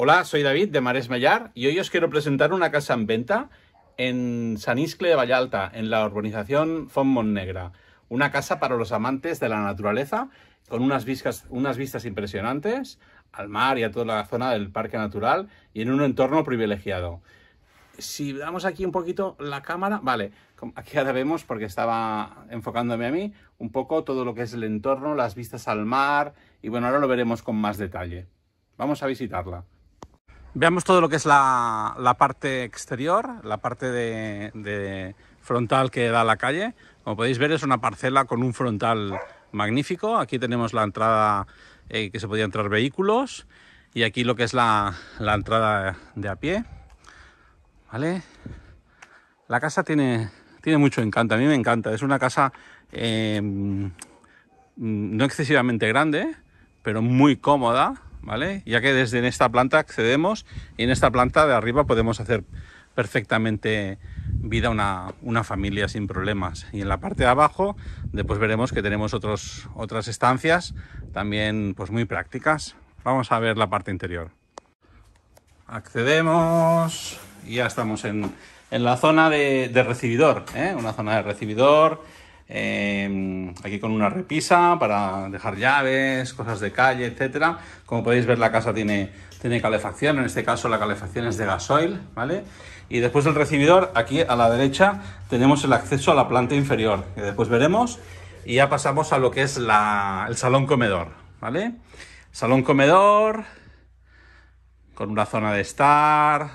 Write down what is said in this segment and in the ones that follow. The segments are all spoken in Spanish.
Hola, soy David de Mares Mellar y hoy os quiero presentar una casa en venta en San Iscle de Vallalta, en la urbanización Font Negra. Una casa para los amantes de la naturaleza, con unas vistas, unas vistas impresionantes al mar y a toda la zona del parque natural y en un entorno privilegiado. Si damos aquí un poquito la cámara, vale, aquí ahora vemos porque estaba enfocándome a mí un poco todo lo que es el entorno, las vistas al mar y bueno, ahora lo veremos con más detalle. Vamos a visitarla. Veamos todo lo que es la, parte exterior, la parte de, frontal que da a la calle. Como podéis ver es una parcela con un frontal magnífico. Aquí tenemos la entrada eh, que se podía entrar vehículos y aquí lo que es la, entrada de a pie. ¿Vale? La casa tiene, tiene mucho encanto, a mí me encanta. Es una casa eh, no excesivamente grande, pero muy cómoda ya que desde en esta planta accedemos y en esta planta de arriba podemos hacer perfectamente vida una, una familia sin problemas. Y en la parte de abajo, después veremos que tenemos otras estancias también pues muy prácticas. Vamos a ver la parte interior. Accedemos y ya estamos en, en la zona de, de recibidor, ¿eh? una zona de recibidor Em, aquí con una repisa para dejar llaves, cosas de calle, etcétera. Como podéis ver, la casa tiene, calefacción, en este caso la calefacción es de gasoil, ¿vale? Y después del recibidor, aquí a la derecha, tenemos el acceso a la planta inferior, que después veremos. Y ya pasamos a lo que es el salón comedor, ¿vale? Salón comedor, con una zona de estar,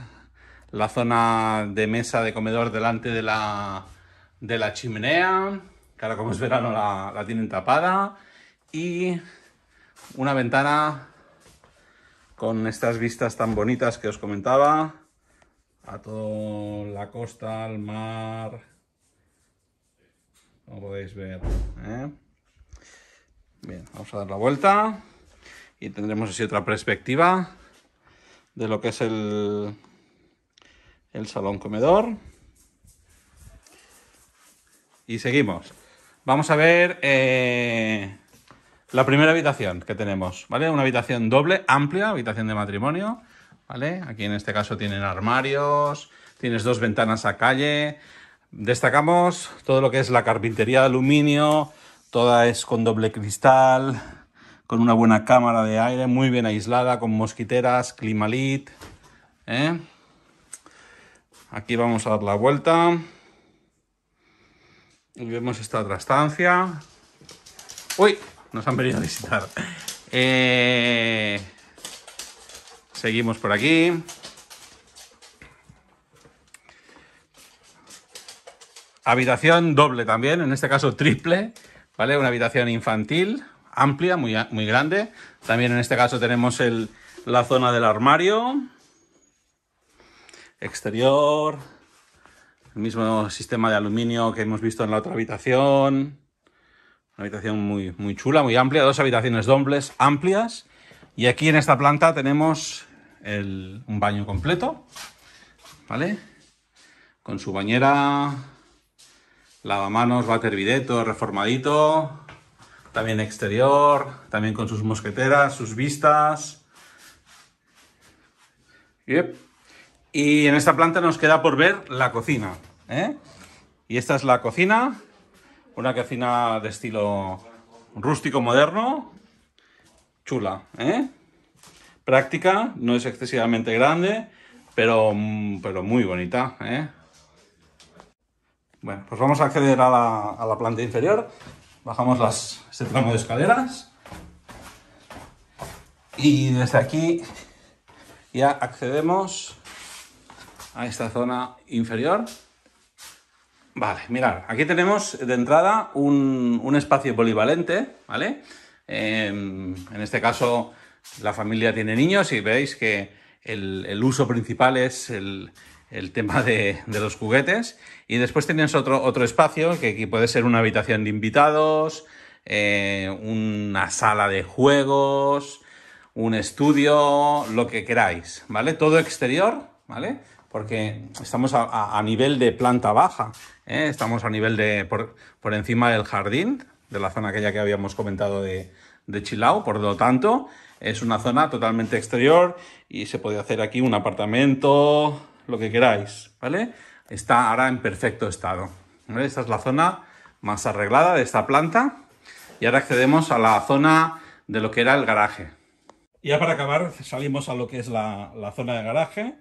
la zona de mesa de comedor delante de la, de la chimenea, ahora como es verano la, tienen tapada, y una ventana con estas vistas tan bonitas que os comentaba, a toda la costa, al mar, como podéis ver. Eh. Bien, vamos a dar la vuelta y tendremos así otra perspectiva de lo que es el, el salón comedor. Y seguimos. Vamos a ver eh, la primera habitación que tenemos, ¿vale? Una habitación doble, amplia, habitación de matrimonio, ¿vale? Aquí en este caso tienen armarios, tienes dos ventanas a calle. Destacamos todo lo que es la carpintería de aluminio, toda es con doble cristal, con una buena cámara de aire, muy bien aislada, con mosquiteras, climalit. ¿eh? Aquí vamos a dar la vuelta. Y vemos esta otra estancia. ¡Uy! Nos han venido a visitar. Eh, seguimos por aquí. Habitación doble también, en este caso triple, ¿vale? Una habitación infantil, amplia, muy, muy grande. También en este caso tenemos el, la zona del armario. Exterior, el mismo sistema de aluminio que hemos visto en la otra habitación. Una habitación muy, muy chula, muy amplia. Dos habitaciones dobles amplias. Y aquí en esta planta tenemos un baño completo. ¿Vale? Con su bañera, lavamanos, váter videto, reformadito. También exterior, también con sus mosqueteras, sus vistas. Yep. Y en esta planta nos queda por ver la cocina. ¿eh? Y esta es la cocina, una cocina de estilo rústico moderno, chula, ¿eh? práctica, no es excesivamente grande, pero, pero muy bonita. ¿eh? Bueno, pues vamos a acceder a la, planta inferior. Bajamos las, este tramo de escaleras. Y desde aquí ya accedemos a esta zona inferior. Vale, mirar, aquí tenemos de entrada un, espacio polivalente, ¿vale? Em, en este caso, la familia tiene niños y veis que el, uso principal es el, tema de, los juguetes. Y después tenéis otro, otro espacio, que aquí puede ser una habitación de invitados, eh, una sala de juegos, un estudio, lo que queráis, ¿vale? Todo exterior, ¿vale? porque estamos a, nivel de planta baja, ¿eh? estamos a nivel de por, encima del jardín, de la zona aquella que habíamos comentado de, de Chilao, por lo tanto, es una zona totalmente exterior y se puede hacer aquí un apartamento, lo que queráis, ¿vale? Está ahora en perfecto estado. Esta es la zona más arreglada de esta planta. Y ahora accedemos a la zona de lo que era el garaje. Ya para acabar salimos a lo que es la, la zona de garaje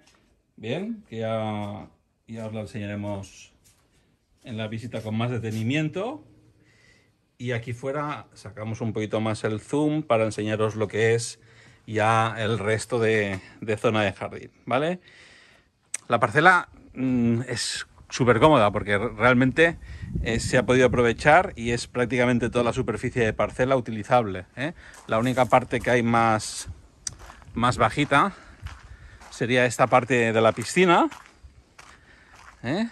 Bien, que ya, ya os la enseñaremos en la visita con más detenimiento. Y aquí fuera sacamos un poquito más el zoom para enseñaros lo que es ya el resto de, zona de jardín, ¿vale? La parcela mm, es súper cómoda porque realmente eh, se ha podido aprovechar y es prácticamente toda la superficie de parcela utilizable. ¿eh? La única parte que hay más, más bajita sería esta parte de la piscina, ¿eh?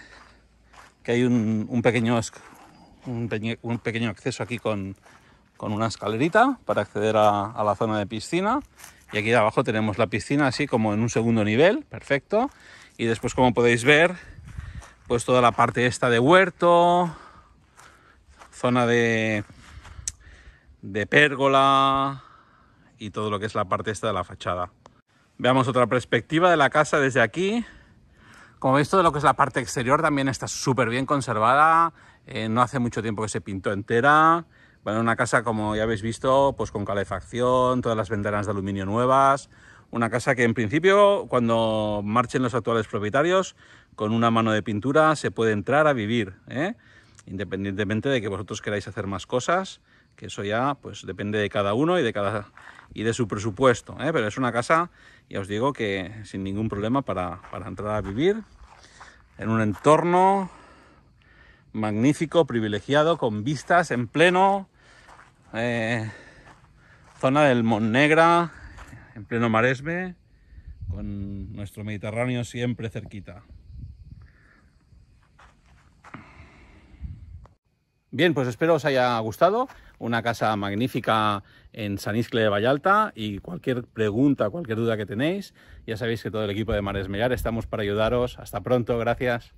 que hay un, pequeño, un, pequeño acceso aquí con, una escalerita para acceder a, la zona de piscina. Y aquí de abajo tenemos la piscina así como en un segundo nivel, perfecto. Y después como podéis ver, pues toda la parte esta de huerto, zona de, de pérgola y todo lo que es la parte esta de la fachada. Veamos otra perspectiva de la casa desde aquí. Como veis, todo lo que es la parte exterior también está súper bien conservada. Eh, no hace mucho tiempo que se pintó entera. Bueno, una casa, como ya habéis visto, pues con calefacción, todas las ventanas de aluminio nuevas. Una casa que en principio, cuando marchen los actuales propietarios, con una mano de pintura se puede entrar a vivir. ¿eh? Independientemente de que vosotros queráis hacer más cosas, que eso ya pues depende de cada uno y de cada y de su presupuesto, ¿eh? pero es una casa, ya os digo, que sin ningún problema para, para entrar a vivir en un entorno magnífico, privilegiado, con vistas en pleno eh, zona del Negra, en pleno Maresme, con nuestro Mediterráneo siempre cerquita. Bien, pues espero os haya gustado una casa magnífica en San Iscle de Vallalta y cualquier pregunta, cualquier duda que tenéis, ya sabéis que todo el equipo de Mares Mellar estamos para ayudaros. Hasta pronto, gracias.